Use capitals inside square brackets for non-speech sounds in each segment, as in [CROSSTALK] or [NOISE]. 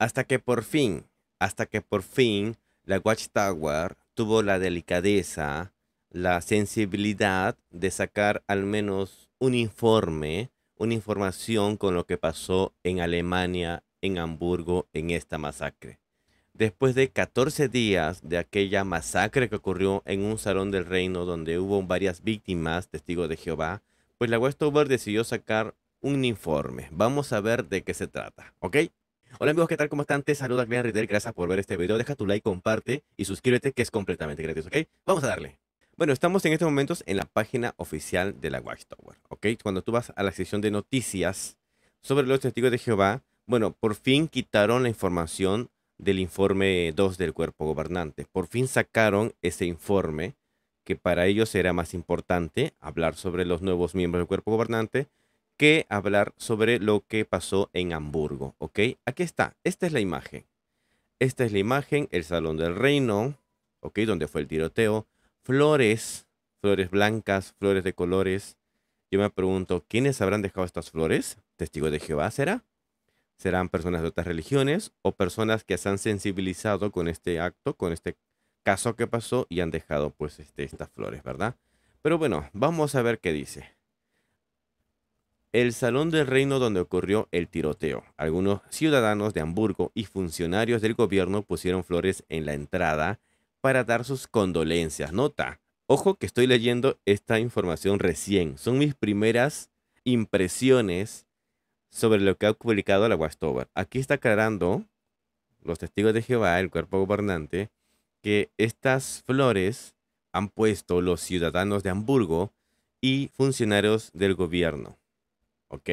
Hasta que por fin, hasta que por fin la Watchtower tuvo la delicadeza, la sensibilidad de sacar al menos un informe, una información con lo que pasó en Alemania, en Hamburgo, en esta masacre. Después de 14 días de aquella masacre que ocurrió en un salón del reino donde hubo varias víctimas, testigos de Jehová, pues la Watchtower decidió sacar un informe. Vamos a ver de qué se trata, ¿ok? Hola amigos, ¿qué tal? ¿Cómo están? Te saluda Clean Ritter, gracias por ver este video. Deja tu like, comparte y suscríbete que es completamente gratis, ¿ok? Vamos a darle. Bueno, estamos en estos momentos en la página oficial de la Watchtower, ¿ok? Cuando tú vas a la sección de noticias sobre los testigos de Jehová, bueno, por fin quitaron la información del informe 2 del cuerpo gobernante. Por fin sacaron ese informe que para ellos era más importante hablar sobre los nuevos miembros del cuerpo gobernante que hablar sobre lo que pasó en Hamburgo, ¿ok? Aquí está, esta es la imagen. Esta es la imagen, el Salón del Reino, ¿ok? Donde fue el tiroteo. Flores, flores blancas, flores de colores. Yo me pregunto, ¿quiénes habrán dejado estas flores? ¿Testigos de Jehová será? ¿Serán personas de otras religiones o personas que se han sensibilizado con este acto, con este caso que pasó y han dejado pues este, estas flores, ¿verdad? Pero bueno, vamos a ver qué dice el salón del reino donde ocurrió el tiroteo. Algunos ciudadanos de Hamburgo y funcionarios del gobierno pusieron flores en la entrada para dar sus condolencias. Nota, ojo que estoy leyendo esta información recién. Son mis primeras impresiones sobre lo que ha publicado la Westover. Aquí está aclarando los testigos de Jehová, el cuerpo gobernante, que estas flores han puesto los ciudadanos de Hamburgo y funcionarios del gobierno. ¿ok?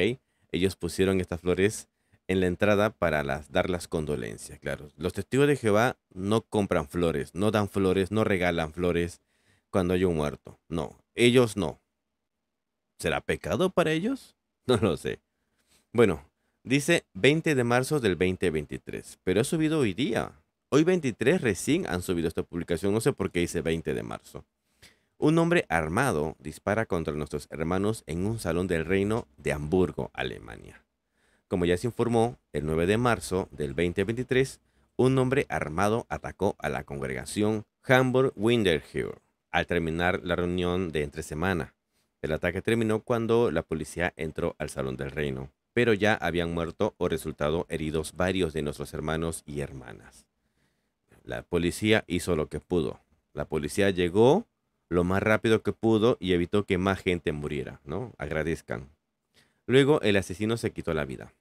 Ellos pusieron estas flores en la entrada para las, dar las condolencias, claro. Los testigos de Jehová no compran flores, no dan flores, no regalan flores cuando hay un muerto. No, ellos no. ¿Será pecado para ellos? [LAUGHS] No lo sé. Bueno, dice 20 de marzo del 2023, pero ha subido hoy día. Hoy 23 recién han subido esta publicación, no sé por qué dice 20 de marzo. Un hombre armado dispara contra nuestros hermanos en un salón del reino de Hamburgo, Alemania. Como ya se informó, el 9 de marzo del 2023, un hombre armado atacó a la congregación Hamburg winderhill al terminar la reunión de entre semana. El ataque terminó cuando la policía entró al Salón del Reino, pero ya habían muerto o resultado heridos varios de nuestros hermanos y hermanas. La policía hizo lo que pudo. La policía llegó, lo más rápido que pudo y evitó que más gente muriera, ¿no? Agradezcan. Luego el asesino se quitó la vida.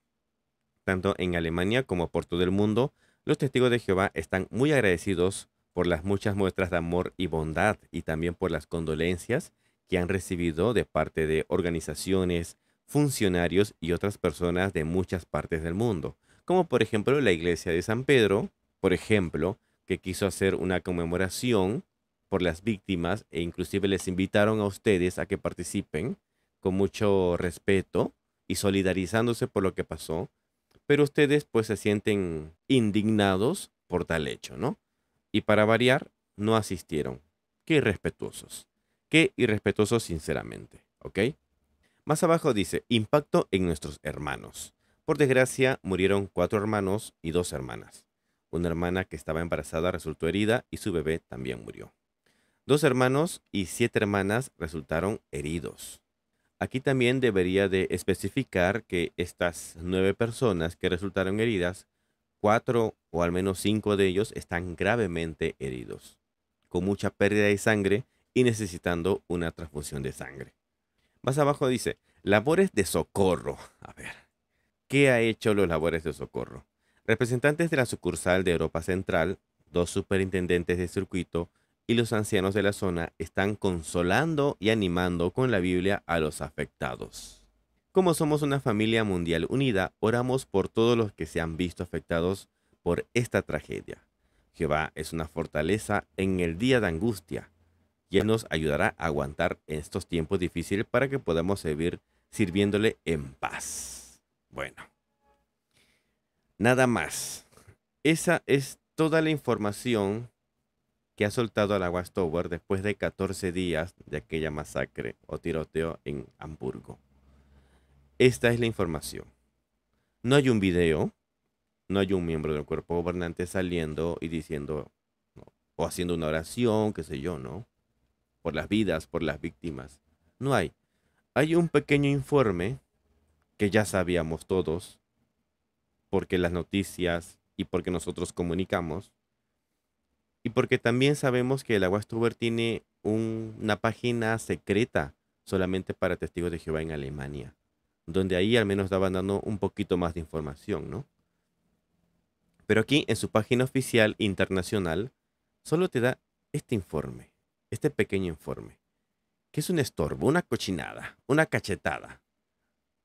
Tanto en Alemania como por todo el mundo, los testigos de Jehová están muy agradecidos por las muchas muestras de amor y bondad y también por las condolencias que han recibido de parte de organizaciones, funcionarios y otras personas de muchas partes del mundo, como por ejemplo la iglesia de San Pedro, por ejemplo, que quiso hacer una conmemoración por las víctimas e inclusive les invitaron a ustedes a que participen con mucho respeto y solidarizándose por lo que pasó, pero ustedes pues se sienten indignados por tal hecho, ¿no? Y para variar, no asistieron. Qué irrespetuosos. Qué irrespetuosos sinceramente, ¿ok? Más abajo dice, impacto en nuestros hermanos. Por desgracia, murieron cuatro hermanos y dos hermanas. Una hermana que estaba embarazada resultó herida y su bebé también murió. Dos hermanos y siete hermanas resultaron heridos. Aquí también debería de especificar que estas nueve personas que resultaron heridas, cuatro o al menos cinco de ellos están gravemente heridos, con mucha pérdida de sangre y necesitando una transfusión de sangre. Más abajo dice, labores de socorro. A ver, ¿qué ha hecho los labores de socorro? Representantes de la sucursal de Europa Central, dos superintendentes de circuito, y los ancianos de la zona están consolando y animando con la Biblia a los afectados. Como somos una familia mundial unida, oramos por todos los que se han visto afectados por esta tragedia. Jehová es una fortaleza en el día de angustia, y Él nos ayudará a aguantar estos tiempos difíciles para que podamos seguir sirviéndole en paz. Bueno, nada más. Esa es toda la información que ha soltado a la tower después de 14 días de aquella masacre o tiroteo en Hamburgo. Esta es la información. No hay un video, no hay un miembro del cuerpo gobernante saliendo y diciendo o haciendo una oración, qué sé yo, ¿no? Por las vidas, por las víctimas. No hay. Hay un pequeño informe que ya sabíamos todos, porque las noticias y porque nosotros comunicamos, y porque también sabemos que el Aguastuber tiene una página secreta solamente para testigos de Jehová en Alemania, donde ahí al menos daban dando un poquito más de información, ¿no? Pero aquí en su página oficial internacional solo te da este informe, este pequeño informe, que es un estorbo, una cochinada, una cachetada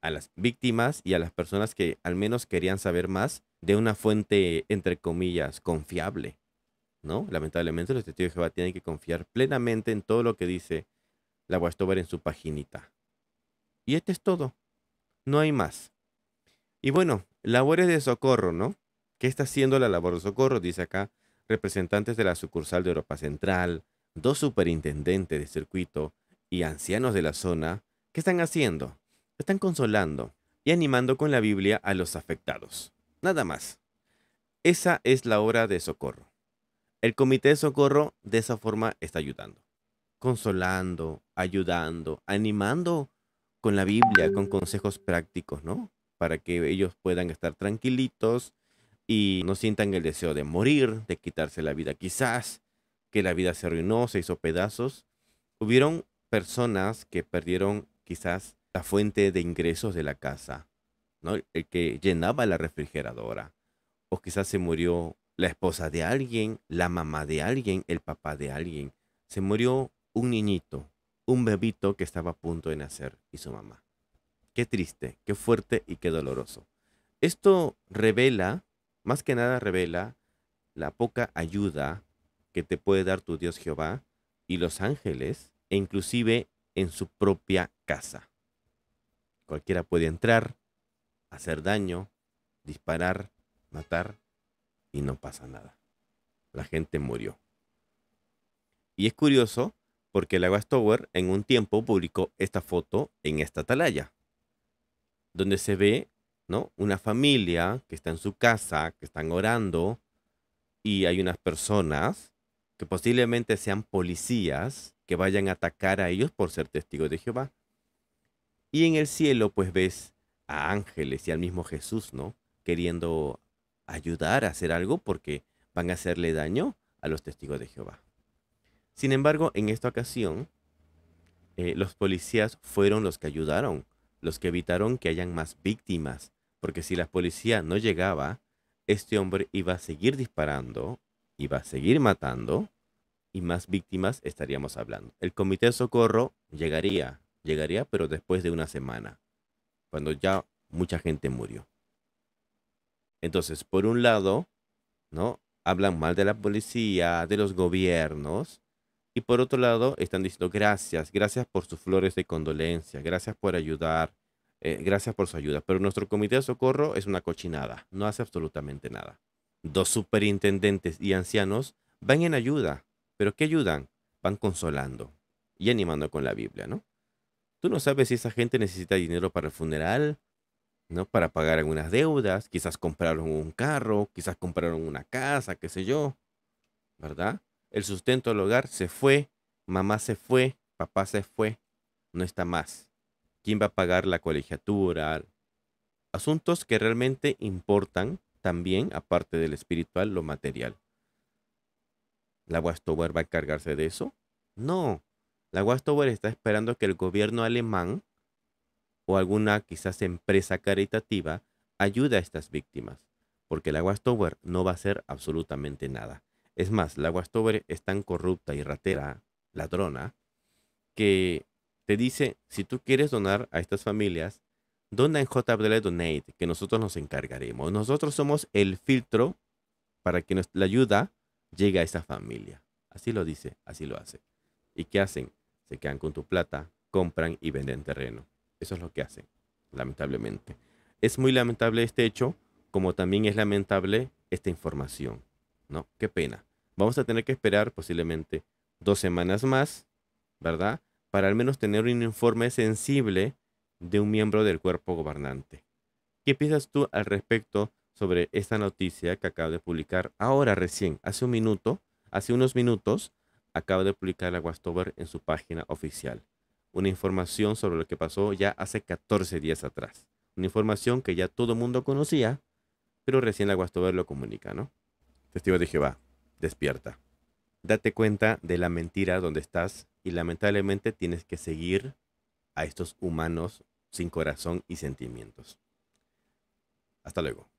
a las víctimas y a las personas que al menos querían saber más de una fuente, entre comillas, confiable. ¿no? Lamentablemente los testigos de Jehová tienen que confiar plenamente en todo lo que dice la Guastover en su paginita. Y este es todo. No hay más. Y bueno, labores de socorro, ¿no? ¿Qué está haciendo la labor de socorro? Dice acá, representantes de la sucursal de Europa Central, dos superintendentes de circuito y ancianos de la zona, ¿qué están haciendo? Están consolando y animando con la Biblia a los afectados. Nada más. Esa es la hora de socorro. El comité de socorro de esa forma está ayudando, consolando, ayudando, animando con la Biblia, con consejos prácticos, ¿no? Para que ellos puedan estar tranquilitos y no sientan el deseo de morir, de quitarse la vida quizás, que la vida se arruinó, se hizo pedazos. Hubieron personas que perdieron quizás la fuente de ingresos de la casa, ¿no? El que llenaba la refrigeradora, o quizás se murió la esposa de alguien, la mamá de alguien, el papá de alguien. Se murió un niñito, un bebito que estaba a punto de nacer y su mamá. Qué triste, qué fuerte y qué doloroso. Esto revela, más que nada revela, la poca ayuda que te puede dar tu Dios Jehová y los ángeles, e inclusive en su propia casa. Cualquiera puede entrar, hacer daño, disparar, matar y no pasa nada. La gente murió. Y es curioso porque la Tower en un tiempo publicó esta foto en esta atalaya, donde se ve ¿no? una familia que está en su casa, que están orando, y hay unas personas que posiblemente sean policías que vayan a atacar a ellos por ser testigos de Jehová. Y en el cielo pues ves a ángeles y al mismo Jesús, ¿no? Queriendo ayudar a hacer algo porque van a hacerle daño a los testigos de Jehová. Sin embargo, en esta ocasión, eh, los policías fueron los que ayudaron, los que evitaron que hayan más víctimas, porque si la policía no llegaba, este hombre iba a seguir disparando, iba a seguir matando, y más víctimas estaríamos hablando. El comité de socorro llegaría, llegaría, pero después de una semana, cuando ya mucha gente murió. Entonces, por un lado, ¿no? Hablan mal de la policía, de los gobiernos, y por otro lado, están diciendo gracias, gracias por sus flores de condolencia, gracias por ayudar, eh, gracias por su ayuda. Pero nuestro comité de socorro es una cochinada, no hace absolutamente nada. Dos superintendentes y ancianos van en ayuda, pero ¿qué ayudan? Van consolando y animando con la Biblia, ¿no? Tú no sabes si esa gente necesita dinero para el funeral, para pagar algunas deudas, quizás compraron un carro, quizás compraron una casa, qué sé yo, ¿verdad? El sustento del hogar se fue, mamá se fue, papá se fue, no está más. ¿Quién va a pagar la colegiatura? Asuntos que realmente importan también, aparte del espiritual, lo material. ¿La Westover va a encargarse de eso? No. La Westover está esperando que el gobierno alemán o alguna quizás empresa caritativa ayuda a estas víctimas, porque la Westover no va a hacer absolutamente nada. Es más, la Westover es tan corrupta y ratera, ladrona, que te dice, si tú quieres donar a estas familias, dona en JWL Donate, que nosotros nos encargaremos. Nosotros somos el filtro para que la ayuda llegue a esa familia. Así lo dice, así lo hace. ¿Y qué hacen? Se quedan con tu plata, compran y venden terreno. Eso es lo que hacen, lamentablemente. Es muy lamentable este hecho, como también es lamentable esta información. ¿No? Qué pena. Vamos a tener que esperar posiblemente dos semanas más, ¿verdad? Para al menos tener un informe sensible de un miembro del cuerpo gobernante. ¿Qué piensas tú al respecto sobre esta noticia que acabo de publicar ahora recién, hace un minuto, hace unos minutos, acaba de publicar la Guastover en su página oficial? una información sobre lo que pasó ya hace 14 días atrás. Una información que ya todo el mundo conocía, pero recién la Guastover lo comunica, ¿no? Testigo de Jehová, despierta. Date cuenta de la mentira donde estás y lamentablemente tienes que seguir a estos humanos sin corazón y sentimientos. Hasta luego.